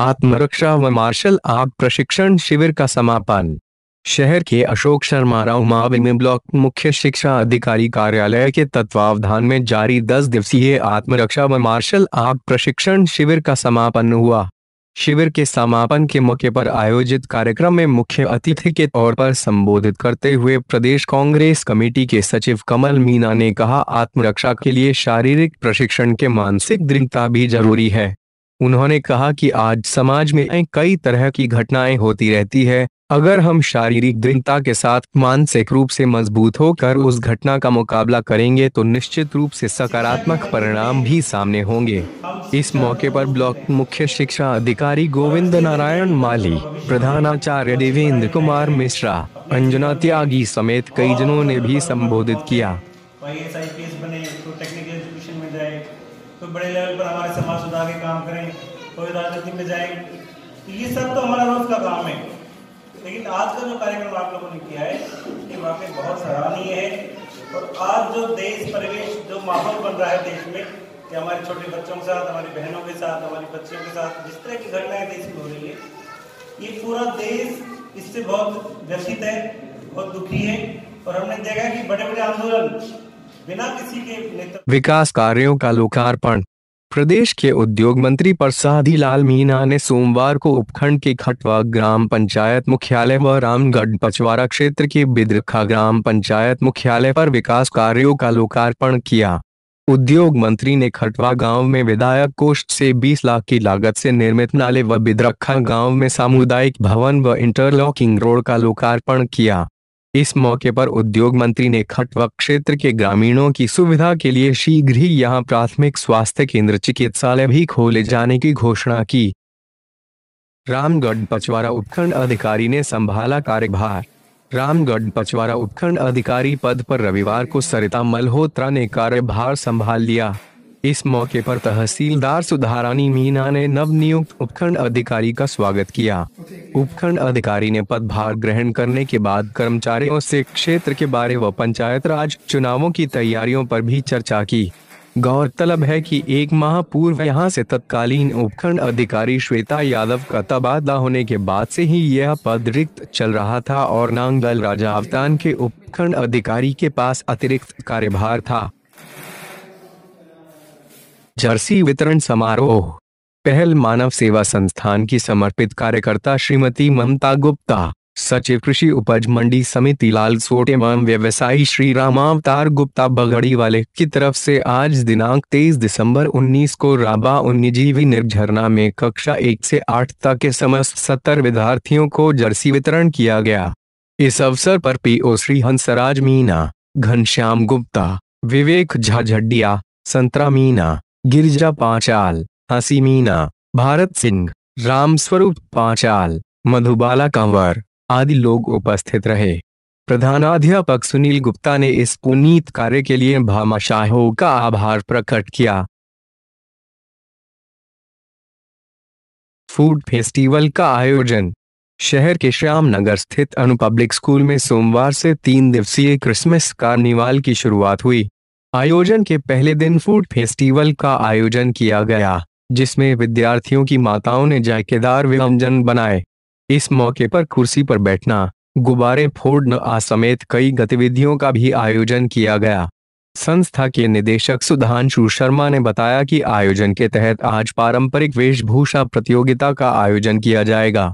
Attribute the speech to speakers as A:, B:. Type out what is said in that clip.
A: आत्मरक्षा व martial art प्रशिक्षण शिविर का समापन शहर के अशोक शर्मा राव माविमी ब्लॉक मुख्य शिक्षा अधिकारी कार्यालय के तत्वावधान में जारी 10 दिवसीय आत्मरक्षा व मार्शल आर्ट प्रशिक्षण शिविर का समापन हुआ शिविर के समापन के मौके पर आयोजित कार्यक्रम में मुख्य अतिथि के तौर पर संबोधित करते हुए प्रदेश कांग्रेस कमेटी के सचिव कमल मीना ने कहा आत्मरक्षा के लिए शारीरिक प्रशिक्षण के मानसिक दृढ़ता भी जरूरी है उन्होंने कहा कि आज समाज में कई तरह की घटनाएं होती रहती है अगर हम शारीरिक दृढ़ता के साथ मानसिक रूप से मजबूत होकर उस घटना का मुकाबला करेंगे तो निश्चित रूप से सकारात्मक परिणाम भी सामने होंगे इस मौके पर ब्लॉक मुख्य शिक्षा अधिकारी गोविंद नारायण माली प्रधानाचार्य देवेंद्र कुमार मिश्रा अंजना त्यागी समेत कई जनों ने भी संबोधित किया
B: तो, तो बड़े लेवल पर हमारे समाज खुदा के काम करें कोई राजनीति में जाए तो ये सब तो हमारा रोज का काम है लेकिन आज का जो कार्यक्रम आप लोगों ने किया है ये वाकई बहुत सराहनीय है और आज जो देश परिवेश जो माहौल बन रहा है देश में कि हमारे छोटे बच्चों के साथ हमारी बहनों के साथ हमारी बच्चियों के साथ जिस तरह की घटनाएं देश में हो रही है ये पूरा देश इससे बहुत व्यथित है बहुत दुखी है और हमने देखा कि बड़े
A: बड़े आंदोलन बिना किसी के विकास कार्यों का लोकार्पण प्रदेश के उद्योग मंत्री प्रसादी लाल मीना ने सोमवार को उपखंड के खटवा ग्राम पंचायत मुख्यालय व रामगढ़ पचवारा क्षेत्र के बिद्रखा ग्राम पंचायत मुख्यालय पर विकास कार्यों का लोकार्पण किया उद्योग मंत्री ने खटवा गांव में विधायक कोष से 20 लाख की लागत से निर्मित नाले व बिद्रखा गांव में सामुदायिक भवन व इंटरलॉकिंग रोड का लोकार्पण किया इस मौके पर उद्योग मंत्री ने खटवा क्षेत्र के ग्रामीणों की सुविधा के लिए शीघ्र ही यहां प्राथमिक स्वास्थ्य केंद्र चिकित्सालय भी खोले जाने की घोषणा की रामगढ़ पचवारा उपखंड अधिकारी ने संभाला कार्यभार रामगढ़ पचवारा उपखंड अधिकारी पद पर रविवार को सरिता मल्होत्रा ने कार्यभार संभाल लिया इस मौके पर तहसीलदार सुधारानी मीना ने नवनियुक्त उपखंड अधिकारी का स्वागत किया उपखंड अधिकारी ने पदभार ग्रहण करने के बाद कर्मचारियों से क्षेत्र के बारे व पंचायत राज चुनावों की तैयारियों पर भी चर्चा की गौरतलब है कि एक माह पूर्व यहां से तत्कालीन उपखंड अधिकारी श्वेता यादव का तबादला होने के बाद से ही यह पद रिक्त चल रहा था और नांगल राजा अवतान के उपखंड अधिकारी के पास अतिरिक्त कार्यभार था जर्सी वितरण समारोह पहल मानव सेवा संस्थान की समर्पित कार्यकर्ता श्रीमती ममता गुप्ता सचिव कृषि उपज मंडी समिति लाल सोट एवं व्यवसायी श्री रामावतार गुप्ता बगड़ी वाले की तरफ से आज दिनांक 23 दिसंबर 19 को राबा उन्नीजीवी निर्झरना में कक्षा 1 से 8 तक के समस्त सत्तर विद्यार्थियों को जर्सी वितरण किया गया इस अवसर पर पीओ श्री हंसराज मीना घनश्याम गुप्ता विवेक झाझडिया संतरा मीना गिरजा पांचाल हसीमीना भारत सिंह रामस्वरूप पांचाल मधुबाला कंवर आदि लोग उपस्थित रहे प्रधानाध्यापक सुनील गुप्ता ने इस पुनीत कार्य के लिए भामाशाहों का आभार प्रकट किया फूड फेस्टिवल का आयोजन शहर के श्याम नगर स्थित अनुपब्लिक स्कूल में सोमवार से तीन दिवसीय क्रिसमस कार्निवाल की शुरुआत हुई आयोजन के पहले दिन फूड फेस्टिवल का आयोजन किया गया जिसमें विद्यार्थियों की माताओं ने जायकेदार व्यंजन बनाए इस मौके पर कुर्सी पर बैठना गुब्बारे फोड़ना समेत कई गतिविधियों का भी आयोजन किया गया संस्था के निदेशक सुधांशु शर्मा ने बताया कि आयोजन के तहत आज पारंपरिक वेशभूषा प्रतियोगिता का आयोजन किया जाएगा